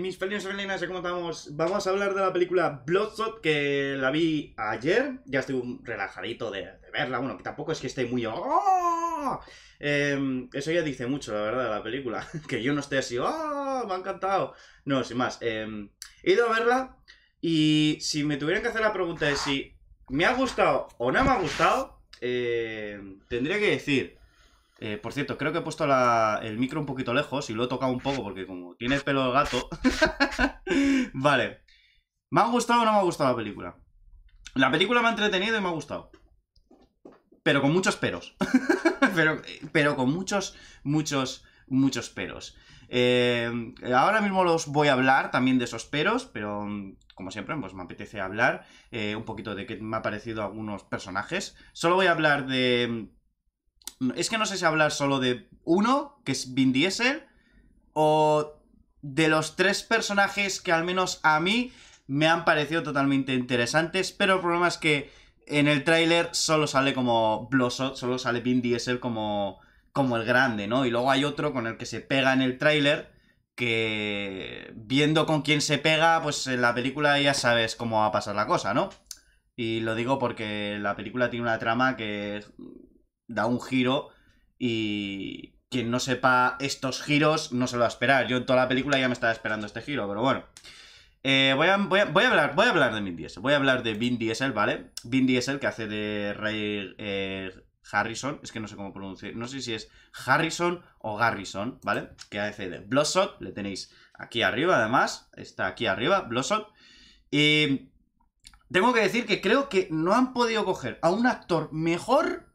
Mis felinos y felinas, ¿cómo estamos? Vamos a hablar de la película Bloodshot, que la vi ayer. Ya estoy un relajadito de, verla. Bueno, que tampoco es que esté muy... ¡Oh! Em, eso ya dice mucho, la verdad, de la película. que yo no esté así... ¡Oh! Me ha encantado. No, sin más. Em, he ido a verla y si me tuvieran que hacer la pregunta de si me ha gustado o no me ha gustado, eh, tendría que decir eh, por cierto, creo que he puesto el micro un poquito lejos y lo he tocado un poco porque como tiene pelo el gato... vale. ¿Me ha gustado o no me ha gustado la película? La película me ha entretenido y me ha gustado. Pero con muchos peros. pero, con muchos, muchos, muchos peros. Eh, ahora mismo los voy a hablar también de esos peros, pero mm, como siempre, pues me apetece hablar eh, un poquito de qué me ha parecido algunos personajes. Solo voy a hablar de es que no sé si hablar solo de uno, que es Vin Diesel, o de los tres personajes que al menos a mí me han parecido totalmente interesantes, pero el problema es que en el tráiler solo sale como Blosso, solo sale Vin Diesel como, como el grande, ¿no? Y luego hay otro con el que se pega en el tráiler, que viendo con quién se pega, pues en la película ya sabes cómo va a pasar la cosa, ¿no? Y lo digo porque la película tiene una trama que da un giro y quien no sepa estos giros no se lo va a esperar. Yo en toda la película ya me estaba esperando este giro, pero bueno. Eh, voy, a, voy, a, hablar, voy a hablar de Vin Diesel. Voy a hablar de Vin Diesel, ¿vale? Vin Diesel que hace de Ray eh, Harrison. Es que no sé cómo pronunciar. No sé si es Harrison o Garrison, ¿vale? Que hace de Blossot. Le tenéis aquí arriba, además. Está aquí arriba, Blossot. Y tengo que decir que creo que no han podido coger a un actor mejor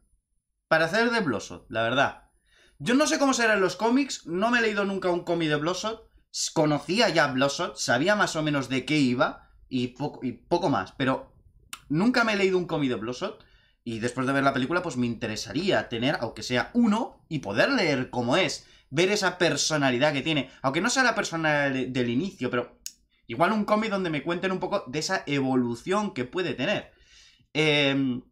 para hacer de Blossot, la verdad. Yo no sé cómo serán los cómics, no me he leído nunca un cómic de Blossot, conocía ya Blossom, sabía más o menos de qué iba y poco, más, pero nunca me he leído un cómic de Blossom. y después de ver la película pues me interesaría tener, aunque sea uno, y poder leer cómo es, ver esa personalidad que tiene, aunque no sea la personalidad del inicio, pero igual un cómic donde me cuenten un poco de esa evolución que puede tener. Eh,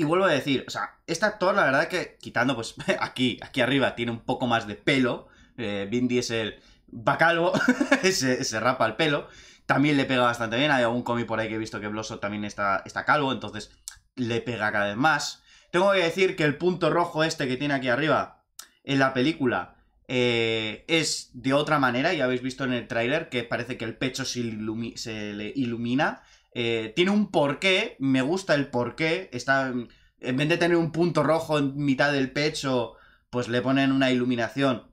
y vuelvo a decir, o sea, este actor, la verdad que, quitando, pues, aquí, aquí arriba tiene un poco más de pelo. Eh, es Diesel va calvo, se, rapa el pelo. También le pega bastante bien. Hay algún cómic por ahí que he visto que Blossom también está, está calvo, entonces le pega cada vez más. Tengo que decir que el punto rojo este que tiene aquí arriba en la película eh, es de otra manera. Ya habéis visto en el tráiler que parece que el pecho se, se le ilumina eh, tiene un porqué, me gusta el porqué, está, en vez de tener un punto rojo en mitad del pecho, pues le ponen una iluminación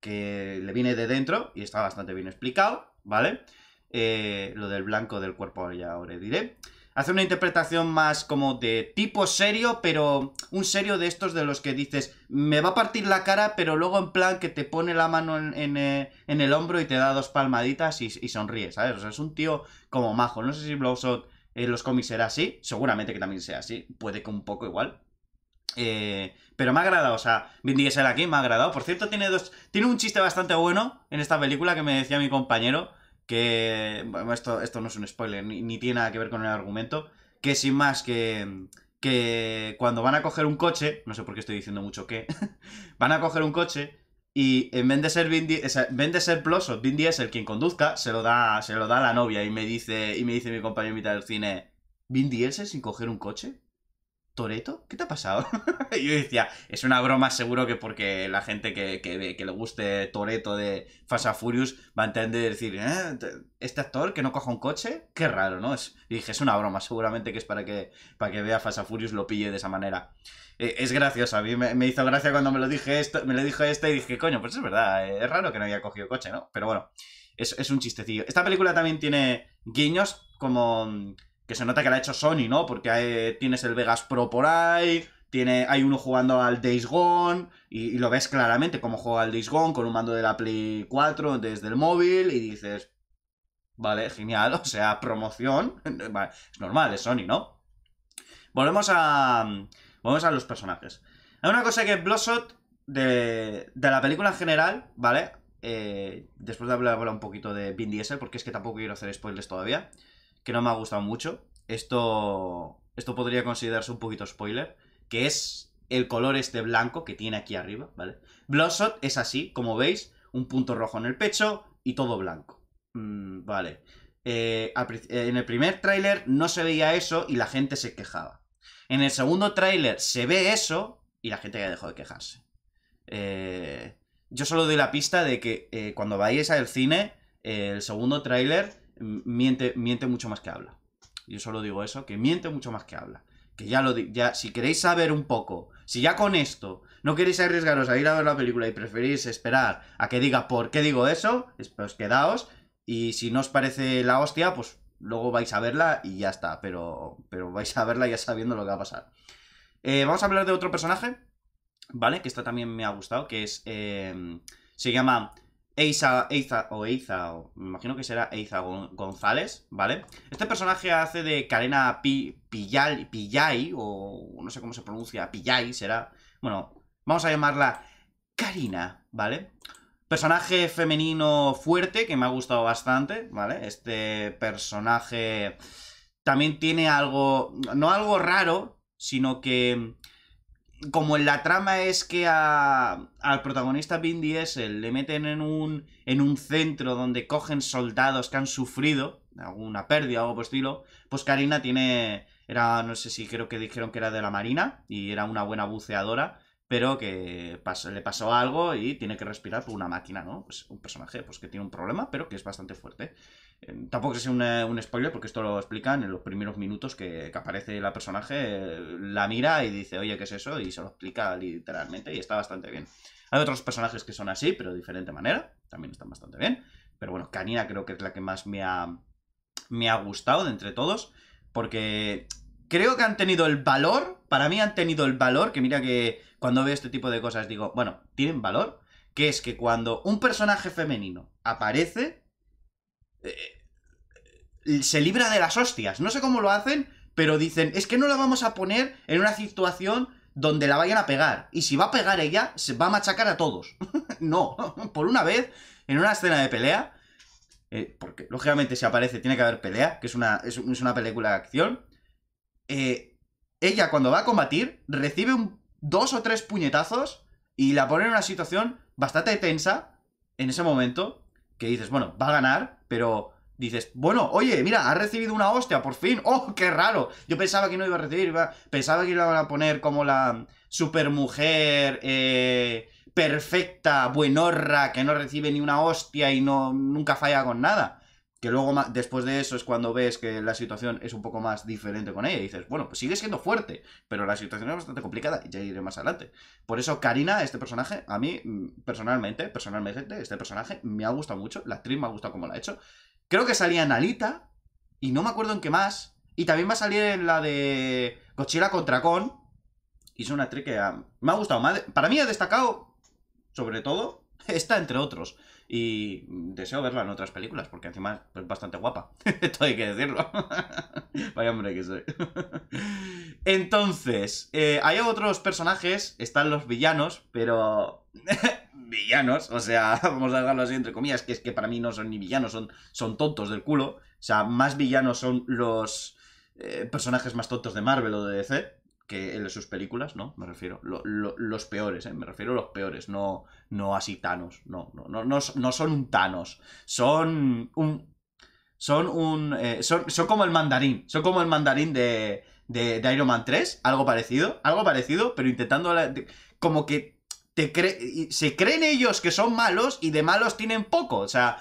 que le viene de dentro y está bastante bien explicado, ¿vale? Eh, lo del blanco del cuerpo ya ahora diré. Hace una interpretación más como de tipo serio, pero un serio de estos de los que dices, me va a partir la cara, pero luego en plan que te pone la mano en, eh, el hombro y te da dos palmaditas y, sonríes. sonríe, ¿sabes? O sea, es un tío como majo. No sé si Blowshot en los cómics será así, seguramente que también sea así, puede que un poco igual. Eh, pero me ha agradado, o sea, Vin el aquí me ha agradado. Por cierto, tiene dos. Tiene un chiste bastante bueno en esta película que me decía mi compañero que, esto, esto no es un spoiler, ni, tiene nada que ver con el argumento, que sin más que, que cuando van a coger un coche, no sé por qué estoy diciendo mucho que, van a coger un coche y en vez de ser Vin, vez ser Ploso, Vin Diesel quien conduzca, se lo da, se lo da a la novia y me dice, y me dice mi compañero en del cine, ¿Vin Diesel sin coger un coche? ¿Toreto? ¿Qué te ha pasado? y yo decía, es una broma seguro que porque la gente que, que, que le guste Toreto de Fast and Furious va a entender y decir, ¿Eh? ¿este actor que no coja un coche? Qué raro, ¿no? y dije, es una broma, seguramente que es para que, para que vea Fast and Furious lo pille de esa manera. Eh, es gracioso, a mí me, hizo gracia cuando me lo dije esto, me lo dijo este y dije, coño, pues es verdad, eh, es raro que no haya cogido coche, ¿no? Pero bueno, es, es un chistecillo. Esta película también tiene guiños como que se nota que la ha hecho Sony, ¿no? Porque tienes el Vegas Pro por ahí, tiene, hay uno jugando al Days Gone, y, lo ves claramente cómo juega al Days Gone con un mando de la Play 4 desde el móvil, y dices, vale, genial, o sea, promoción, vale, es normal, es Sony, ¿no? Volvemos a, volvemos a los personajes. Hay una cosa que Blossot, de, de la película en general, ¿vale? Eh, después de hablar, hablar un poquito de Vin Diesel, porque es que tampoco quiero hacer spoilers todavía que no me ha gustado mucho. Esto, esto podría considerarse un poquito spoiler, que es el color este blanco que tiene aquí arriba, ¿vale? Bloodshot es así, como veis, un punto rojo en el pecho y todo blanco. Mm, vale. Eh, eh, en el primer tráiler no se veía eso y la gente se quejaba. En el segundo tráiler se ve eso y la gente ya dejó de quejarse. Eh, yo solo doy la pista de que cuando vayáis al cine, el segundo tráiler miente, miente mucho más que habla. Yo solo digo eso, que miente mucho más que habla. Que ya lo ya si queréis saber un poco, si ya con esto no queréis arriesgaros a ir a ver la película y preferís esperar a que diga por qué digo eso, pues quedaos y si no os parece la hostia, pues luego vais a verla y ya está, pero, pero vais a verla ya sabiendo lo que va a pasar. Eh, vamos a hablar de otro personaje, ¿vale? Que esta también me ha gustado, que es... Eh, se llama Eiza, Eiza o Eiza, o, me imagino que será Eiza González, ¿vale? Este personaje hace de Karina Pillay, o no sé cómo se pronuncia, Pillay será. Bueno, vamos a llamarla Karina, ¿vale? Personaje femenino fuerte, que me ha gustado bastante, ¿vale? Este personaje también tiene algo, no algo raro, sino que como en la trama es que al protagonista Vin Diesel le meten en un, en un centro donde cogen soldados que han sufrido alguna pérdida o algo por estilo, pues Karina tiene, era, no sé si creo que dijeron que era de la Marina y era una buena buceadora pero que le pasó algo y tiene que respirar por una máquina, ¿no? Pues un personaje pues, que tiene un problema, pero que es bastante fuerte. Em, tampoco es un, un spoiler, porque esto lo explican en los primeros minutos que, aparece la personaje, la mira y dice, oye, ¿qué es eso? Y se lo explica literalmente y está bastante bien. Hay otros personajes que son así, pero de diferente manera, también están bastante bien. Pero bueno, Canina creo que es la que más me me ha gustado de entre todos, porque creo que han tenido el valor, para mí han tenido el valor, que mira que cuando veo este tipo de cosas digo, bueno, tienen valor, que es que cuando un personaje femenino aparece, eh, se libra de las hostias. No sé cómo lo hacen, pero dicen, es que no la vamos a poner en una situación donde la vayan a pegar. Y si va a pegar ella, se va a machacar a todos. no, por una vez, en una escena de pelea, eh, porque lógicamente si aparece tiene que haber pelea, que es una, es una película de acción, eh, ella cuando va a combatir recibe un, dos o tres puñetazos y la pone en una situación bastante tensa en ese momento, que dices, bueno, va a ganar, pero dices, bueno, oye, mira, ha recibido una hostia, por fin, oh, qué raro, yo pensaba que no iba a recibir, pensaba que iba a poner como la supermujer eh, perfecta, buenorra, que no recibe ni una hostia y no, nunca falla con nada. Que luego, después de eso, es cuando ves que la situación es un poco más diferente con ella. Y dices, bueno, pues sigue siendo fuerte, pero la situación es bastante complicada y ya iré más adelante. Por eso, Karina, este personaje, a mí, mm, personalmente, personalmente, este personaje me ha gustado mucho. La actriz me ha gustado como la ha hecho. Creo que salía en Alita, y no me acuerdo en qué más. Y también va a salir en la de Cochila contra Con. Y es una actriz que me ha gustado. Para mí ha destacado, sobre todo, esta entre otros. Y deseo verla en otras películas, porque encima es bastante guapa. Esto hay que decirlo. Vaya hombre que soy. Entonces, eh, hay otros personajes, están los villanos, pero... villanos, o sea, vamos a dejarlo así entre comillas, que es que para mí no son ni villanos, son, son tontos del culo. O sea, más villanos son los eh, personajes más tontos de Marvel o de DC que en sus películas, ¿no? Me refiero. los peores, ¿eh? Me refiero a los peores, no, no así Thanos. No, no, no, no, son un Thanos. Son un. Son un. Eh, son, como el mandarín. Son como el mandarín de, de, Iron Man 3. Algo parecido. Algo parecido, pero intentando. como que. Te se creen ellos que son malos y de malos tienen poco. O sea,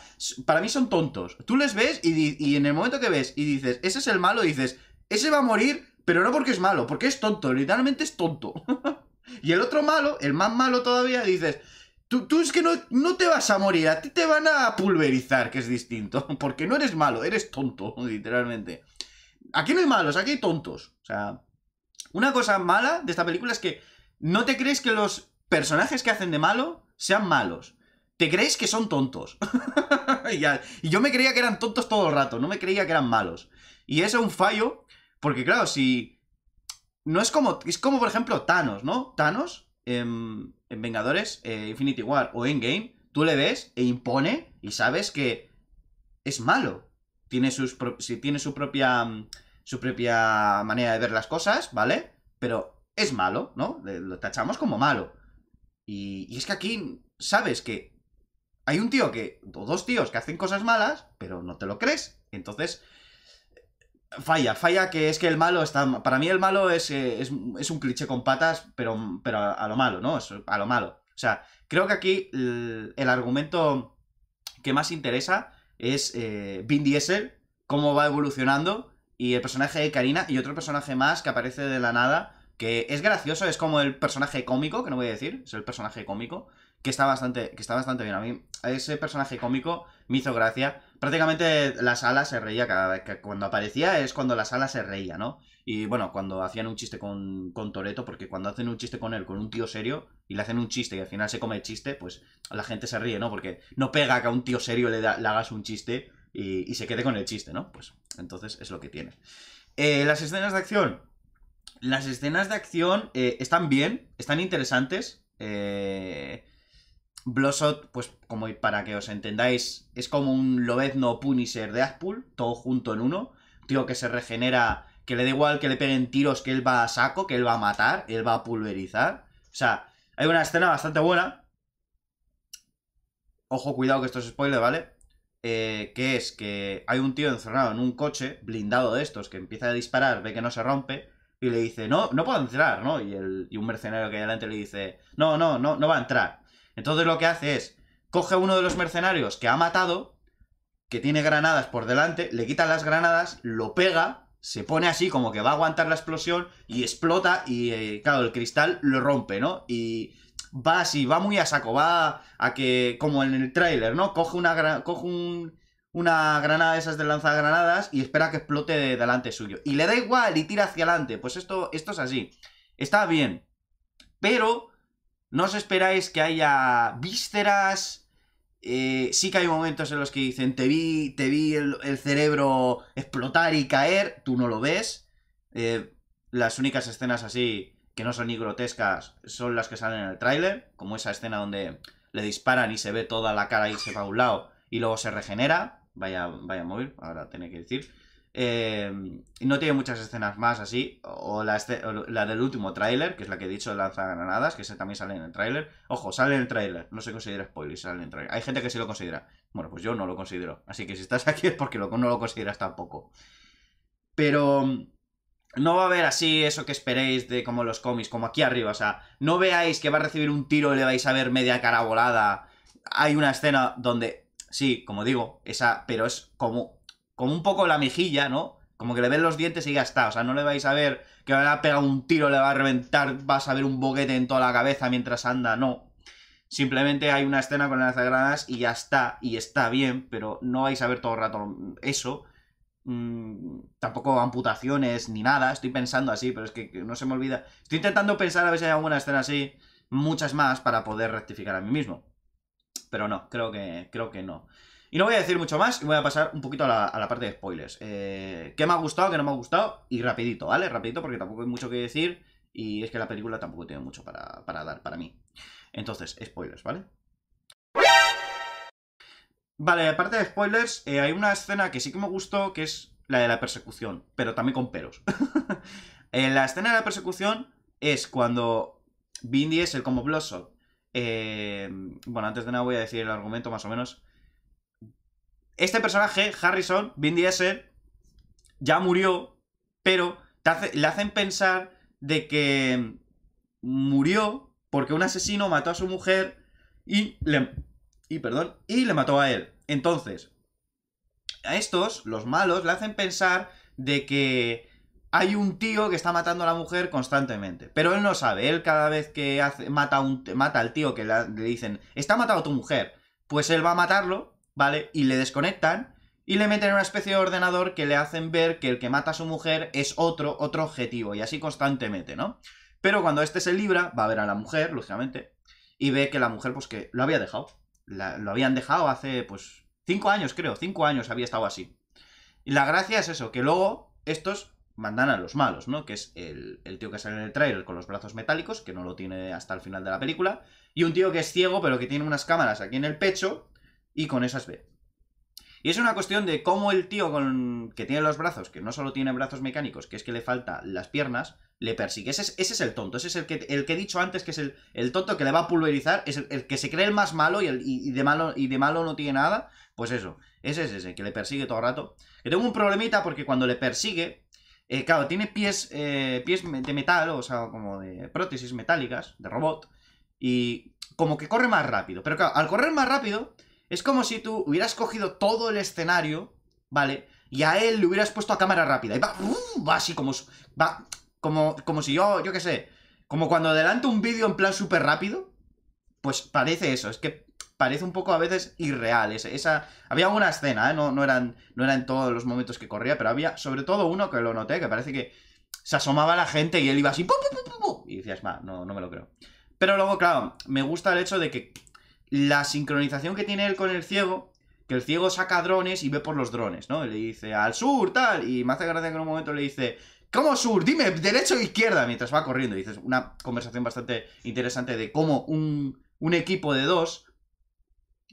para mí son tontos. Tú les ves y, y en el momento que ves y dices, ese es el malo, dices, ese va a morir pero no porque es malo, porque es tonto, literalmente es tonto. y el otro malo, el más malo todavía, dices, tú, tú es que no, te vas a morir, a ti te van a pulverizar, que es distinto. porque no eres malo, eres tonto, literalmente. Aquí no hay malos, aquí hay tontos. O sea, una cosa mala de esta película es que no te crees que los personajes que hacen de malo sean malos. Te crees que son tontos. y yo me creía que eran tontos todo el rato, no me creía que eran malos. Y eso es un fallo porque claro, si... No es como... Es como, por ejemplo, Thanos, ¿no? Thanos em, en, Vengadores, eh, Infinity War o Endgame, tú le ves e impone y sabes que es malo. Tiene, sus si tiene su propia mm, su propia manera de ver las cosas, ¿vale? Pero es malo, ¿no? Lo tachamos como malo. Y, y, es que aquí sabes que hay un tío que, o dos tíos que hacen cosas malas, pero no te lo crees. Entonces, Falla, falla que es que el malo está... Para mí el malo es, eh, un cliché con patas, pero, pero a, lo malo, ¿no? a lo malo. O sea, creo que aquí el, argumento que más interesa es eh, Vin Diesel, cómo va evolucionando, y el personaje de Karina, y otro personaje más que aparece de la nada, que es gracioso, es como el personaje cómico, que no voy a decir, es el personaje cómico, que está bastante, que está bastante bien. A mí ese personaje cómico me hizo gracia, prácticamente la sala se reía cada vez que cuando aparecía es cuando la sala se reía, ¿no? Y bueno, cuando hacían un chiste con, con Toreto, porque cuando hacen un chiste con él, con un tío serio, y le hacen un chiste y al final se come el chiste, pues la gente se ríe, ¿no? Porque no pega que a un tío serio le, da, hagas un chiste y, se quede con el chiste, ¿no? Pues entonces es lo que tiene. Eh, las escenas de acción. Las escenas de acción eh, están bien, están interesantes. Eh, Blossot, pues como para que os entendáis, es como un Lobezno Punisher de Azpul, todo junto en uno. Tío que se regenera, que le da igual que le peguen tiros, que él va a saco, que él va a matar, él va a pulverizar. O sea, hay una escena bastante buena. Ojo, cuidado que esto es spoiler, ¿vale? Eh, que es que hay un tío encerrado en un coche, blindado de estos, que empieza a disparar, ve que no se rompe, y le dice, no, no puedo entrar, ¿no? Y, y un mercenario que hay delante le dice, no, no, no, no va a entrar. Entonces lo que hace es, coge a uno de los mercenarios que ha matado, que tiene granadas por delante, le quita las granadas, lo pega, se pone así como que va a aguantar la explosión y explota y, eh, claro, el cristal lo rompe, ¿no? Y va así, va muy a saco, va a, que, como en el tráiler, ¿no? Coge una, coge un, una granada de esas de lanzagranadas y espera que explote de delante suyo. Y le da igual y tira hacia adelante. Pues esto, esto es así. Está bien. Pero no os esperáis que haya vísceras. Eh, sí que hay momentos en los que dicen, te vi, te vi el, cerebro explotar y caer, tú no lo ves. Eh, las únicas escenas así que no son ni grotescas son las que salen en el tráiler, como esa escena donde le disparan y se ve toda la cara y se va a un lado y luego se regenera. Vaya, vaya móvil, ahora tiene que decir. Em, no tiene muchas escenas más así. O la, del último tráiler, que es la que he dicho, granadas que ese también sale en el tráiler. Ojo, sale en el tráiler. No se considera spoiler, sale en el tráiler. Hay gente que sí lo considera. Bueno, pues yo no lo considero. Así que si estás aquí es porque no lo consideras tampoco. Pero... No va a haber así eso que esperéis de como los cómics, como aquí arriba. O sea, no veáis que va a recibir un tiro y le vais a ver media cara volada. Hay una escena donde, sí, como digo, esa, pero es como como un poco la mejilla, ¿no? Como que le ven los dientes y ya está. O sea, no le vais a ver que le va a pegar un tiro, le va a reventar, vas a ver un boquete en toda la cabeza mientras anda. No. Simplemente hay una escena con las granadas y ya está. Y está bien, pero no vais a ver todo el rato eso. Mm, tampoco amputaciones ni nada. Estoy pensando así, pero es que no se me olvida. Estoy intentando pensar a ver si hay alguna escena así. Muchas más para poder rectificar a mí mismo. Pero no, creo que, creo que no. Y no voy a decir mucho más y voy a pasar un poquito a la, parte de spoilers. Eh, ¿Qué me ha gustado, qué no me ha gustado? Y rapidito, ¿vale? Rapidito porque tampoco hay mucho que decir y es que la película tampoco tiene mucho para, dar para mí. Entonces, spoilers, ¿vale? Vale, aparte de spoilers, eh, hay una escena que sí que me gustó, que es la de la persecución, pero también con peros. Eh, la escena de la persecución es cuando Bindi es el como Blossom... bueno, antes de nada voy a decir el argumento más o menos este personaje, Harrison, Vin Diesel, ya murió, pero le hacen pensar de que murió porque un asesino mató a su mujer y le, y, perdón, y le mató a él. Entonces, a estos, los malos, le hacen pensar de que hay un tío que está matando a la mujer constantemente. Pero él no sabe. Él cada vez que hace, mata, un, mata al tío que le, le dicen, está matado a tu mujer, pues él va a matarlo ¿vale? Y le desconectan y le meten en una especie de ordenador que le hacen ver que el que mata a su mujer es otro, otro objetivo, y así constantemente, ¿no? Pero cuando este se libra, va a ver a la mujer, lógicamente, y ve que la mujer, pues que lo había dejado. lo habían dejado hace, pues, cinco años, creo, cinco años había estado así. Y la gracia es eso, que luego estos mandan a los malos, ¿no? Que es el, el tío que sale en el trailer con los brazos metálicos, que no lo tiene hasta el final de la película, y un tío que es ciego, pero que tiene unas cámaras aquí en el pecho, y con esas B. Y es una cuestión de cómo el tío con... que tiene los brazos, que no solo tiene brazos mecánicos, que es que le falta las piernas, le persigue. Ese es, el tonto, ese es el que, el que he dicho antes que es el, tonto que le va a pulverizar, es el, que se cree el más malo y, el, de malo y de malo no tiene nada. Pues eso, ese es ese, que le persigue todo el rato. Que tengo un problemita porque cuando le persigue, eh, claro, tiene pies, eh, pies de metal, o sea, como de prótesis metálicas, de robot, y como que corre más rápido. Pero claro, al correr más rápido, es como si tú hubieras cogido todo el escenario, ¿vale? Y a él le hubieras puesto a cámara rápida. Y va, así como... Va, como, como si yo, yo qué sé. Como cuando adelanto un vídeo en plan súper rápido. Pues parece eso. Es que parece un poco a veces irreal. Esa, Había una escena, ¿eh? No, no, eran, no todos los momentos que corría, pero había sobre todo uno que lo noté, que parece que se asomaba la gente y él iba así... y decías, no, no me lo creo. Pero luego, claro, me gusta el hecho de que la sincronización que tiene él con el ciego, que el ciego saca drones y ve por los drones, ¿no? le dice, al sur, tal, y me hace gracia que en un momento le dice, ¿Cómo sur? Dime, derecho o izquierda, mientras va corriendo. Y dices, una conversación bastante interesante de cómo un, equipo de dos,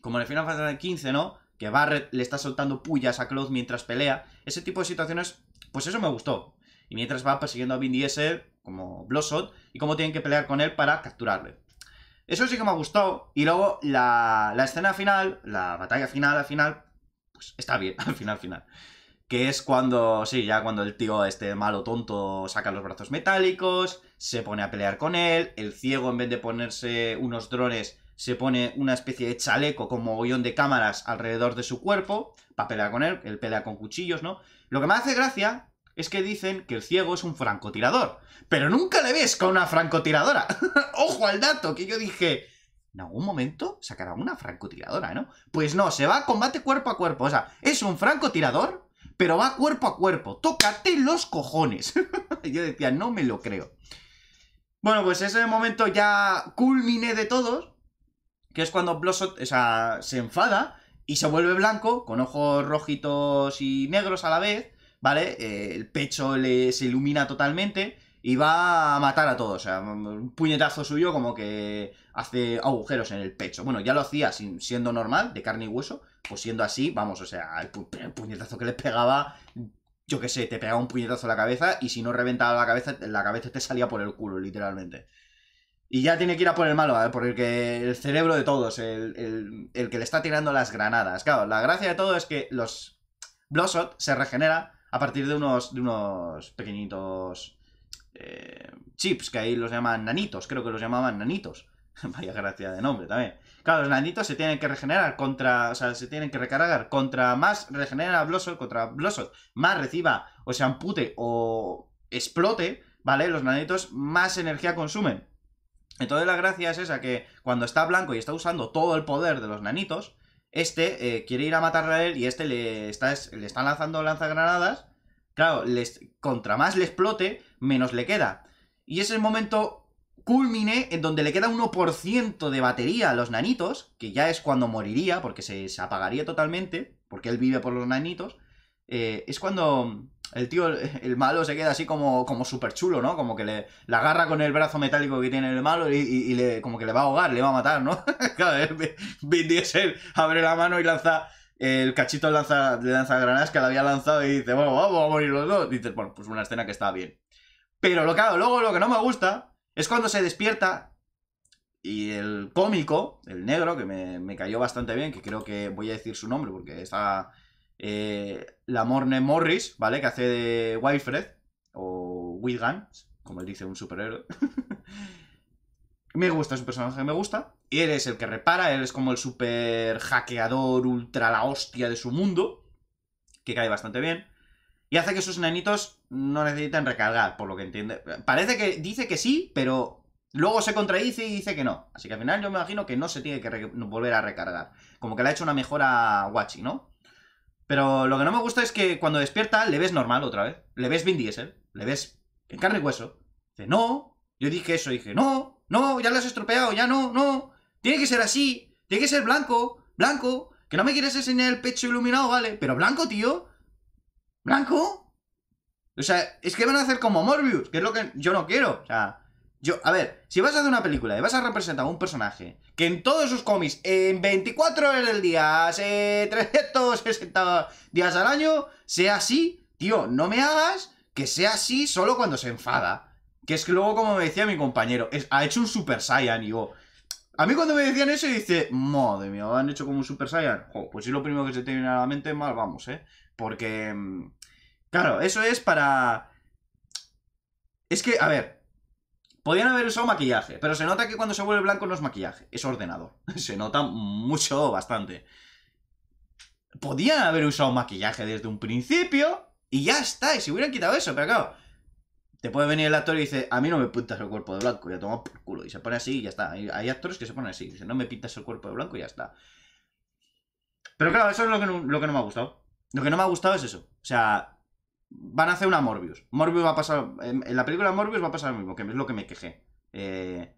como en el Final de 15, ¿no? Que Barret le está soltando pullas a Cloud mientras pelea. Ese tipo de situaciones, pues eso me gustó. Y mientras va persiguiendo a Vin Diesel, como Blossot, y cómo tienen que pelear con él para capturarle. Eso sí que me ha gustado. Y luego la, la escena final, la batalla final, al final, pues está bien, al final, final. Que es cuando, sí, ya cuando el tío, este malo tonto, saca los brazos metálicos, se pone a pelear con él, el ciego en vez de ponerse unos drones se pone una especie de chaleco con mogollón de cámaras alrededor de su cuerpo para pelear con él, él pelea con cuchillos, ¿no? Lo que me hace gracia es que dicen que el ciego es un francotirador, pero nunca le ves con una francotiradora. ¡Ojo al dato! Que yo dije, en algún momento sacará una francotiradora, ¿no? Pues no, se va a combate cuerpo a cuerpo. O sea, es un francotirador, pero va cuerpo a cuerpo. Tócate los cojones. yo decía, no me lo creo. Bueno, pues ese momento ya culmine de todos, que es cuando Blossot o sea, se enfada y se vuelve blanco, con ojos rojitos y negros a la vez, ¿vale? Eh, el pecho le, se ilumina totalmente y va a matar a todos. O sea, un puñetazo suyo como que hace agujeros en el pecho. Bueno, ya lo hacía siendo normal, de carne y hueso. Pues siendo así, vamos, o sea, el, puñetazo que le pegaba, yo qué sé, te pegaba un puñetazo a la cabeza y si no reventaba la cabeza, la cabeza te salía por el culo, literalmente. Y ya tiene que ir a por el malo, ¿eh? por el el cerebro de todos, el, el que le está tirando las granadas. Claro, la gracia de todo es que los Bloodshot se regenera a partir de unos, de unos pequeñitos eh, chips, que ahí los llaman nanitos, creo que los llamaban nanitos. Vaya gracia de nombre también. Claro, los nanitos se tienen que regenerar contra, o sea, se tienen que recargar contra más regenera Blossom, contra Blossom, más reciba, o se ampute o explote, ¿vale? Los nanitos más energía consumen. Entonces la gracia es esa, que cuando está blanco y está usando todo el poder de los nanitos, este eh, quiere ir a matar a él y este le está, le lanzando lanzagranadas. Claro, contra más le explote, menos le queda. Y es el momento culmine en donde le queda 1% de batería a los nanitos, que ya es cuando moriría, porque se apagaría totalmente, porque él vive por los nanitos. Eh, es cuando el tío, el malo, se queda así como, como súper chulo, ¿no? Como que le, agarra con el brazo metálico que tiene el malo y, le, como que le va a ahogar, le va a matar, ¿no? claro, Vin Diesel abre la mano y lanza el cachito lanza, le lanza granadas que le había lanzado y dice, ¡Vamos, vamos a morir los dos. Dice, bueno, pues una escena que está bien. Pero lo que hago luego lo que no me gusta es cuando se despierta y el cómico, el negro, que me, me, cayó bastante bien, que creo que voy a decir su nombre porque está eh, la Morne Morris, ¿vale? Que hace de Wilfred, o Wigan, como él dice, un superhéroe. me gusta, es un personaje que me gusta. Y él es el que repara, él es como el super hackeador, ultra la hostia de su mundo, que cae bastante bien. Y hace que sus nenitos no necesiten recargar, por lo que entiende. Parece que dice que sí, pero luego se contradice y dice que no. Así que al final yo me imagino que no se tiene que volver a recargar. Como que le ha hecho una mejora a Wachi, ¿no? Pero lo que no me gusta es que cuando despierta le ves normal otra vez. Le ves Vin Diesel. Le ves en carne y hueso. Dice, no. Yo dije eso. Dije, no, no, ya lo has estropeado. Ya no, no. Tiene que ser así. Tiene que ser blanco. Blanco. Que no me quieres enseñar el pecho iluminado, vale. Pero blanco, tío. Blanco. O sea, es que van a hacer como Morbius. Que es lo que yo no quiero. O sea, yo, a ver, si vas a hacer una película y vas a representar a un personaje que en todos sus cómics, en 24 horas del día, hace 360 días al año, sea así, tío, no me hagas que sea así solo cuando se enfada. Que es que luego, como me decía mi compañero, es, ha hecho un Super Saiyan, y yo A mí cuando me decían eso, dice, madre mía, han hecho como un Super Saiyan. pues es lo primero que se te viene a la mente, mal vamos, ¿eh? Porque. Mm, claro, eso es para. Es que, a ver, Podían haber usado maquillaje, pero se nota que cuando se vuelve blanco no es maquillaje, es ordenador. Se nota mucho, bastante. Podían haber usado maquillaje desde un principio y ya está, y si hubieran quitado eso, pero claro. Te puede venir el actor y dice, a mí no me pintas el cuerpo de blanco, y tomo por culo. Y se pone así y ya está. Hay, actores que se ponen así, dicen, no me pintas el cuerpo de blanco y ya está. Pero claro, eso es lo que no me ha gustado. Lo que no me ha gustado es eso. O sea, Van a hacer una Morbius. Morbius va a pasar. En la película Morbius va a pasar lo mismo, que es lo que me quejé. Eh,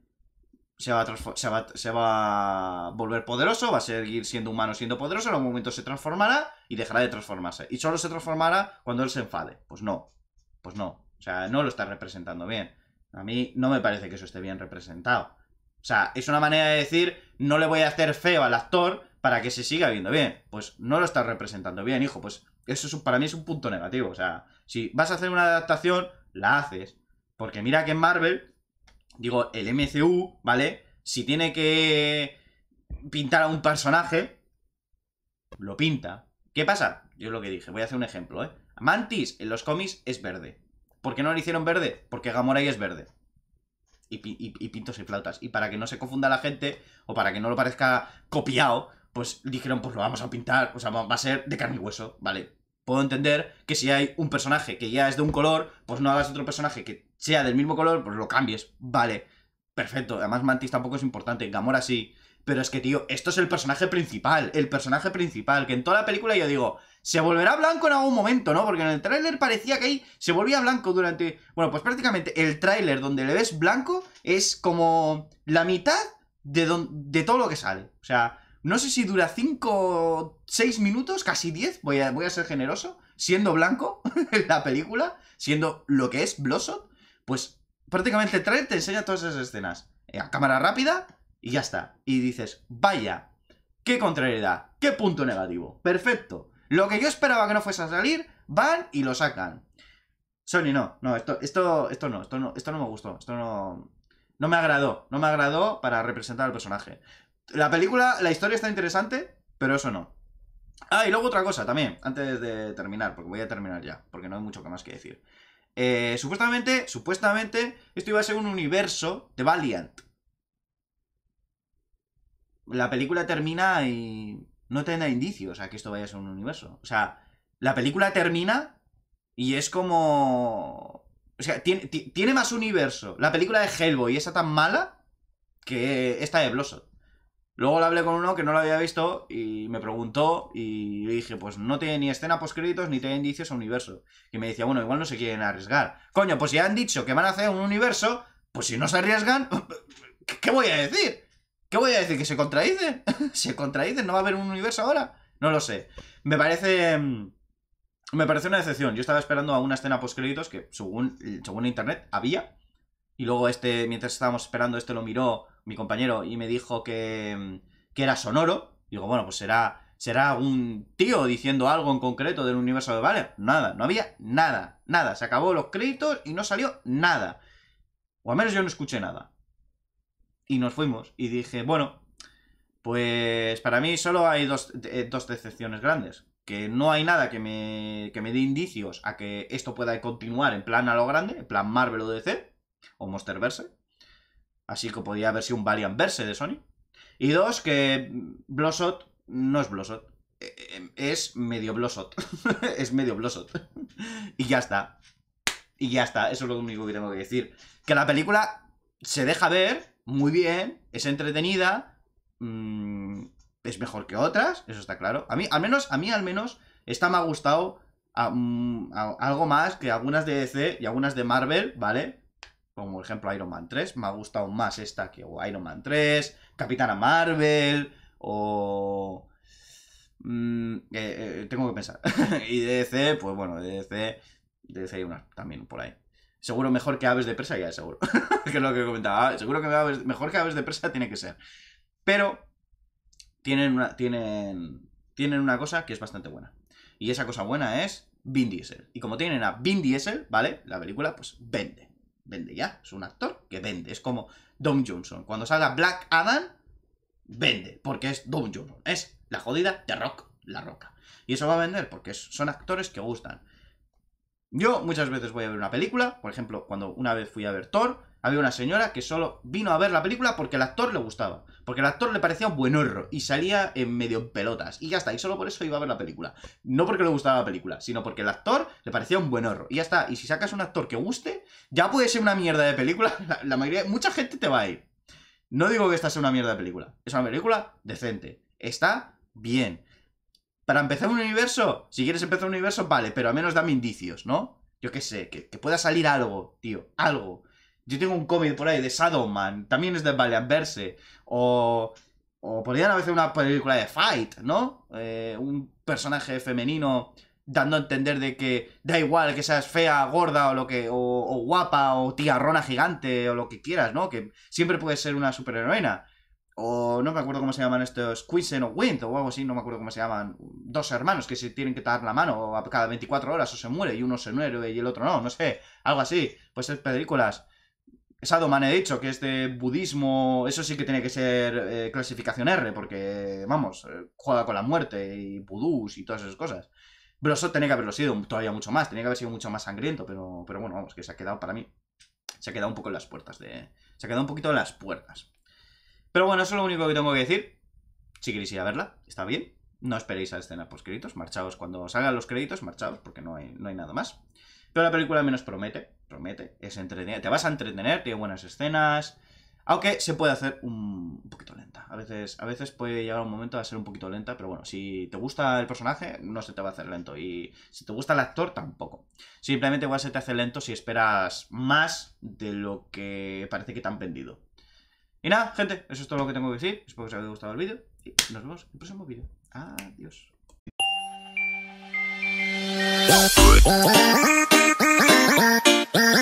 se, va a volver poderoso, va a seguir siendo humano, siendo poderoso. En algún momento se transformará y dejará de transformarse. Y solo se transformará cuando él se enfade. Pues no. Pues no. O sea, no lo está representando bien. A mí no me parece que eso esté bien representado. O sea, es una manera de decir, no le voy a hacer feo al actor para que se siga viendo bien. Pues no lo está representando bien, hijo. Pues eso es, para mí es un punto negativo. O sea, si vas a hacer una adaptación, la haces. Porque mira que en Marvel, digo, el MCU, ¿vale? Si tiene que pintar a un personaje, lo pinta. ¿Qué pasa? Yo lo que dije, voy a hacer un ejemplo, ¿eh? Mantis en los cómics es verde. ¿Por qué no lo hicieron verde? Porque Gamoray es verde. Y, y, pintos y flautas. Y para que no se confunda la gente, o para que no lo parezca copiado, pues dijeron, pues lo vamos a pintar, o sea, va a ser de carne y hueso, ¿vale? Puedo entender que si hay un personaje que ya es de un color, pues no hagas otro personaje que sea del mismo color, pues lo cambies, vale. Perfecto, además Mantis tampoco es importante, Gamora sí. Pero es que, tío, esto es el personaje principal, el personaje principal, que en toda la película yo digo, se volverá blanco en algún momento, ¿no? Porque en el tráiler parecía que ahí se volvía blanco durante... Bueno, pues prácticamente el tráiler donde le ves blanco es como la mitad de, de todo lo que sale. O sea, no sé si dura 5, 6 minutos, casi 10, voy a, voy a ser generoso, siendo blanco en la película, siendo lo que es Blossom, pues prácticamente trae, te enseña todas esas escenas. Eh, a cámara rápida y ya está. Y dices, vaya, qué contrariedad, qué punto negativo. Perfecto. Lo que yo esperaba que no fuese a salir, van y lo sacan. Sony, no, no, esto, esto, esto no, esto no, esto no me gustó, esto no, no me agradó, no me agradó para representar al personaje. La película, la historia está interesante, pero eso no. Ah, y luego otra cosa también, antes de terminar, porque voy a terminar ya, porque no hay mucho que más que decir. Eh, supuestamente, supuestamente, esto iba a ser un universo de Valiant. La película termina y no te indicios a que esto vaya a ser un universo. O sea, la película termina y es como... O sea, tiene, más universo la película de Hellboy, esa tan mala, que esta de Blossom. Luego le hablé con uno que no lo había visto y me preguntó y le dije, pues no tiene ni escena créditos ni tiene indicios a universo. Y me decía, bueno, igual no se quieren arriesgar. Coño, pues si ya han dicho que van a hacer un universo, pues si no se arriesgan, ¿qué voy a decir? ¿Qué voy a decir? ¿Que se contradice? ¿Se contradicen? ¿No va a haber un universo ahora? No lo sé. Me parece... Mm, me parece una decepción. Yo estaba esperando a una escena créditos que, según, según internet, había. Y luego este, mientras estábamos esperando, este lo miró mi compañero y me dijo que, mm, que era sonoro. Y digo, bueno, pues será, será un tío diciendo algo en concreto del universo de Vale. Nada, no había nada, nada. Se acabó los créditos y no salió nada. O al menos yo no escuché nada. Y nos fuimos. Y dije, bueno, pues para mí solo hay dos, eh, decepciones grandes. Que no hay nada que me, que me dé indicios a que esto pueda continuar en plan a lo grande, en plan Marvel o DC o Monsterverse. Así que podría haber sido un Valiant Verse de Sony. Y dos, que Blossot no es Blossot. E, e, es medio Blossot. es medio Blossot. y ya está. Y ya está. Eso es lo único que tengo que decir. Que la película se deja ver muy bien. Es entretenida. Mm, es mejor que otras. Eso está claro. A mí, al menos, a mí al menos, esta me ha gustado algo más que algunas de DC y algunas de Marvel, ¿vale? como por ejemplo Iron Man 3, me ha gustado más esta que Iron Man 3, Capitana Marvel, o... Mm, eh, eh, tengo que pensar. y DC, pues bueno, DC, DC hay una también por ahí. Seguro mejor que Aves de Presa, ya seguro. que es lo que comentaba. Ah, seguro que mejor que Aves de Presa tiene que ser. Pero tienen una, tienen, tienen una cosa que es bastante buena. Y esa cosa buena es Vin Diesel. Y como tienen a Vin Diesel, ¿vale? La película, pues vende vende ya. Es un actor que vende. Es como Don Johnson. Cuando salga Black Adam, vende. Porque es Don Johnson. Es la jodida de Rock. La Roca. Y eso va a vender porque son actores que gustan. Yo muchas veces voy a ver una película. Por ejemplo, cuando una vez fui a ver Thor, había una señora que solo vino a ver la película porque el actor le gustaba. Porque el actor le parecía un buen horror y salía en medio pelotas. Y ya está, y solo por eso iba a ver la película. No porque le gustaba la película, sino porque el actor le parecía un buen horror. Y ya está, y si sacas un actor que guste, ya puede ser una mierda de película. La, mayoría, mucha gente te va a ir. No digo que esta sea una mierda de película. Es una película decente. Está bien. Para empezar un universo, si quieres empezar un universo, vale, pero al menos dame indicios, ¿no? Yo qué sé, que, que pueda salir algo, tío, algo. Yo tengo un cómic por ahí de Shadowman, también es de Valiant Verse. O, o podrían haber una película de Fight, ¿no? Eh, un personaje femenino dando a entender de que da igual que seas fea, gorda o lo que o, o guapa o tigarrona gigante o lo que quieras, ¿no? Que siempre puede ser una superheroína. O no me acuerdo cómo se llaman estos Quinsen o Wind o algo así, no me acuerdo cómo se llaman. Dos hermanos que se tienen que dar la mano cada 24 horas o se muere y uno se muere y el otro no, no sé, algo así. Pues es películas Sadoman he dicho que este budismo, eso sí que tiene que ser eh, clasificación R, porque, vamos, eh, juega con la muerte y vudús y todas esas cosas. pero eso tenía que haberlo sido todavía mucho más, tenía que haber sido mucho más sangriento, pero, pero bueno, vamos, que se ha quedado para mí, se ha quedado un poco en las puertas de... Se ha quedado un poquito en las puertas. Pero bueno, eso es lo único que tengo que decir. Si queréis ir a verla, está bien. No esperéis a escena post créditos, marchaos cuando salgan los créditos, marchaos, porque no hay, no hay nada más. Pero la película menos promete, promete, es entretenida. Te vas a entretener, tiene buenas escenas. Aunque se puede hacer un, poquito lenta. A veces, a veces puede llegar un momento a ser un poquito lenta, pero bueno, si te gusta el personaje, no se te va a hacer lento. Y si te gusta el actor, tampoco. Simplemente igual se te hace lento si esperas más de lo que parece que te han vendido. Y nada, gente, eso es todo lo que tengo que decir. Espero que os haya gustado el vídeo. Y nos vemos en el próximo vídeo. Adiós. Bye.